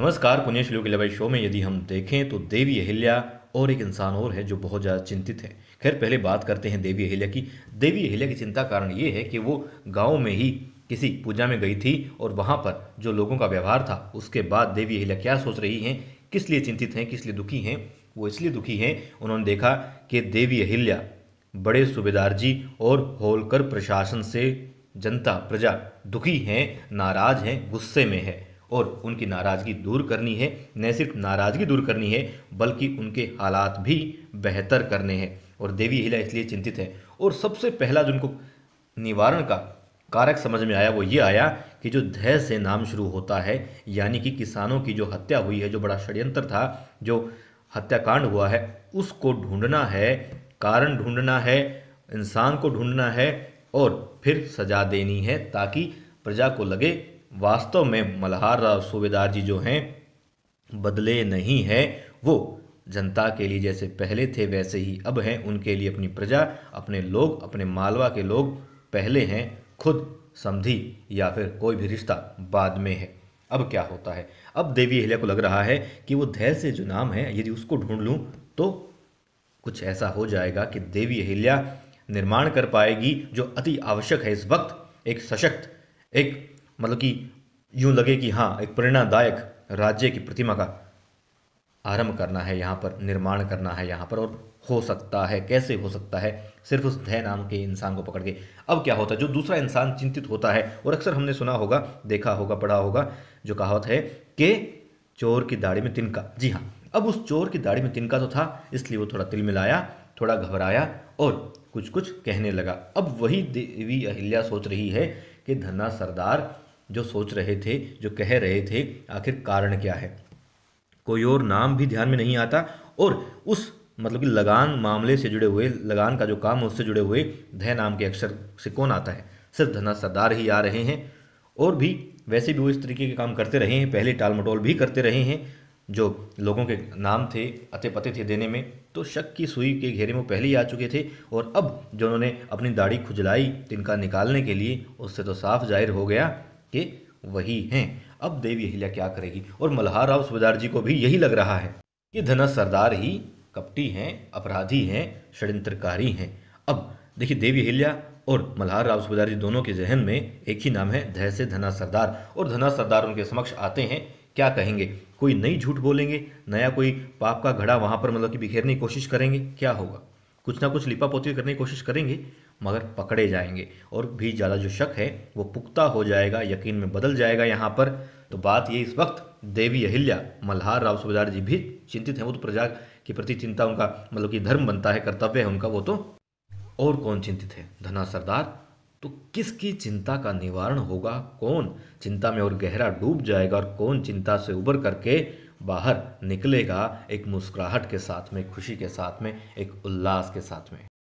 नमस्कार पुनेश के लवाई शो में यदि हम देखें तो देवी अहिल्या और एक इंसान और है जो बहुत ज़्यादा चिंतित है खैर पहले बात करते हैं देवी अहिल्या की देवी अहिल्या की चिंता कारण ये है कि वो गांव में ही किसी पूजा में गई थी और वहाँ पर जो लोगों का व्यवहार था उसके बाद देवी अहिल्या क्या सोच रही हैं किस लिए चिंतित हैं किस लिए दुखी हैं वो इसलिए दुखी हैं उन्होंने देखा कि देवी अहिल्या बड़े सूबेदार जी और होलकर प्रशासन से जनता प्रजा दुखी हैं नाराज हैं गुस्से में है और उनकी नाराज़गी दूर करनी है न सिर्फ नाराज़गी दूर करनी है बल्कि उनके हालात भी बेहतर करने हैं और देवी हिला इसलिए चिंतित है और सबसे पहला जो उनको निवारण का कारक समझ में आया वो ये आया कि जो धैर्य से नाम शुरू होता है यानी कि किसानों की जो हत्या हुई है जो बड़ा षड्यंत्र था जो हत्याकांड हुआ है उसको ढूंढना है कारण ढूंढना है इंसान को ढूंढना है और फिर सजा देनी है ताकि प्रजा को लगे वास्तव में मल्हार राव सूबेदार जी जो हैं बदले नहीं हैं वो जनता के लिए जैसे पहले थे वैसे ही अब हैं उनके लिए अपनी प्रजा अपने लोग अपने मालवा के लोग पहले हैं खुद समझी या फिर कोई भी रिश्ता बाद में है अब क्या होता है अब देवी अहिल्या को लग रहा है कि वो धैर्य से जो नाम है यदि उसको ढूंढ लूँ तो कुछ ऐसा हो जाएगा कि देवी अहिल्या निर्माण कर पाएगी जो अति आवश्यक है इस वक्त एक सशक्त एक मतलब कि यूँ लगे कि हाँ एक प्रेरणादायक राज्य की प्रतिमा का आरंभ करना है यहाँ पर निर्माण करना है यहाँ पर और हो सकता है कैसे हो सकता है सिर्फ उस धय नाम के इंसान को पकड़ के अब क्या होता है जो दूसरा इंसान चिंतित होता है और अक्सर हमने सुना होगा देखा होगा पढ़ा होगा जो कहावत है कि चोर की दाढ़ी में तिनका जी हाँ अब उस चोर की दाढ़ी में तिनका तो था इसलिए वो थोड़ा तिल मिलाया थोड़ा घबराया और कुछ कुछ कहने लगा अब वही देवी अहिल्या सोच रही है कि धना सरदार जो सोच रहे थे जो कह रहे थे आखिर कारण क्या है कोई और नाम भी ध्यान में नहीं आता और उस मतलब कि लगान मामले से जुड़े हुए लगान का जो काम है उससे जुड़े हुए धय नाम के अक्षर से कौन आता है सिर्फ धना सरदार ही आ रहे हैं और भी वैसे भी वो इस तरीके के काम करते रहे हैं पहले टाल मटोल भी करते रहे हैं जो लोगों के नाम थे अते पते थे देने में तो शक की सुई के घेरे में पहले ही आ चुके थे और अब जो उन्होंने अपनी दाढ़ी खुजलाई तिनका निकालने के लिए उससे तो साफ जाहिर हो गया के वही हैं अब देवी अहिल्या क्या करेगी और राव सुबेदार जी को भी यही लग रहा है कि धना सरदार ही कपटी हैं अपराधी हैं षड्यंत्रकारी हैं अब देखिए देवी अहिल्या और मल्हार राव सुबेदार जी दोनों के जहन में एक ही नाम है धय से धना सरदार और धना सरदार उनके समक्ष आते हैं क्या कहेंगे कोई नई झूठ बोलेंगे नया कोई पाप का घड़ा वहाँ पर मतलब कि बिखेरने की कोशिश करेंगे क्या होगा कुछ ना कुछ लिपा पोती करने की कोशिश करेंगे मगर पकड़े जाएंगे और भी ज़्यादा जो शक है वो पुख्ता हो जाएगा यकीन में बदल जाएगा यहाँ पर तो बात ये इस वक्त देवी अहिल्या मल्हार राव सुबेदार जी भी चिंतित हैं वो तो प्रजा के प्रति चिंता उनका मतलब कि धर्म बनता है कर्तव्य है उनका वो तो और कौन चिंतित है धना सरदार तो किसकी चिंता का निवारण होगा कौन चिंता में और गहरा डूब जाएगा और कौन चिंता से उबर करके बाहर निकलेगा एक मुस्कुराहट के साथ में खुशी के साथ में एक उल्लास के साथ में